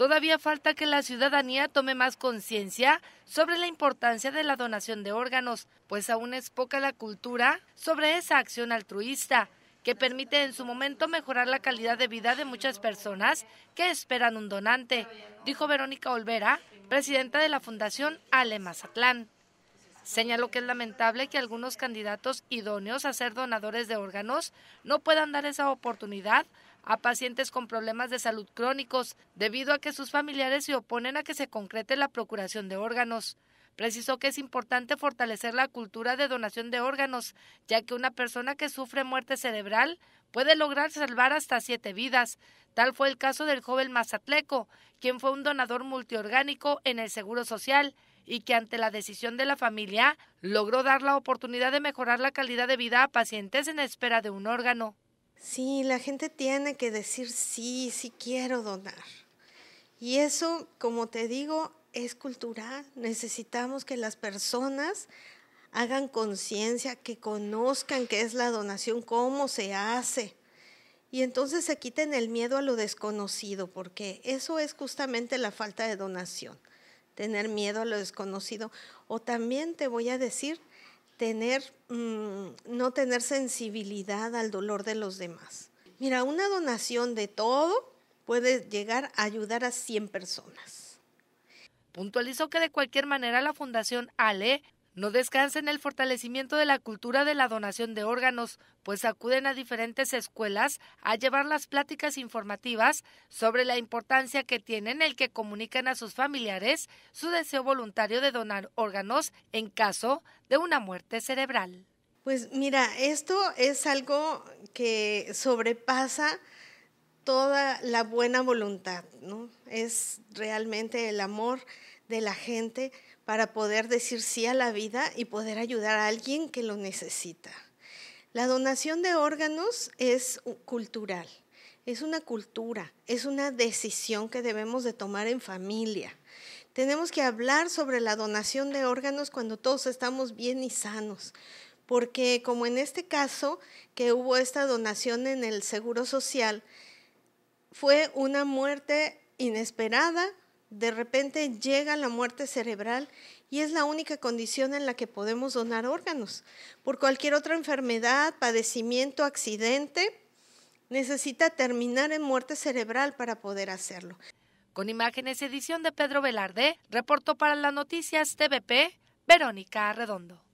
Todavía falta que la ciudadanía tome más conciencia sobre la importancia de la donación de órganos, pues aún es poca la cultura sobre esa acción altruista, que permite en su momento mejorar la calidad de vida de muchas personas que esperan un donante, dijo Verónica Olvera, presidenta de la Fundación Ale Mazatlán. Señaló que es lamentable que algunos candidatos idóneos a ser donadores de órganos no puedan dar esa oportunidad a pacientes con problemas de salud crónicos, debido a que sus familiares se oponen a que se concrete la procuración de órganos. Precisó que es importante fortalecer la cultura de donación de órganos, ya que una persona que sufre muerte cerebral puede lograr salvar hasta siete vidas. Tal fue el caso del joven Mazatleco, quien fue un donador multiorgánico en el Seguro Social y que ante la decisión de la familia logró dar la oportunidad de mejorar la calidad de vida a pacientes en espera de un órgano. Sí, la gente tiene que decir sí, sí quiero donar. Y eso, como te digo, es cultural. Necesitamos que las personas hagan conciencia, que conozcan qué es la donación, cómo se hace. Y entonces se quiten el miedo a lo desconocido, porque eso es justamente la falta de donación, tener miedo a lo desconocido. O también te voy a decir, tener, mm, no tener sensibilidad al dolor de los demás. Mira, una donación de todo puede llegar a ayudar a 100 personas. Puntualizó que de cualquier manera la Fundación ALE no descansen en el fortalecimiento de la cultura de la donación de órganos, pues acuden a diferentes escuelas a llevar las pláticas informativas sobre la importancia que tienen el que comunican a sus familiares su deseo voluntario de donar órganos en caso de una muerte cerebral. Pues mira, esto es algo que sobrepasa toda la buena voluntad, ¿no? Es realmente el amor de la gente para poder decir sí a la vida y poder ayudar a alguien que lo necesita. La donación de órganos es cultural, es una cultura, es una decisión que debemos de tomar en familia. Tenemos que hablar sobre la donación de órganos cuando todos estamos bien y sanos, porque como en este caso que hubo esta donación en el Seguro Social, fue una muerte inesperada, de repente llega la muerte cerebral y es la única condición en la que podemos donar órganos. Por cualquier otra enfermedad, padecimiento, accidente, necesita terminar en muerte cerebral para poder hacerlo. Con imágenes edición de Pedro Velarde, reportó para las noticias TVP Verónica Redondo.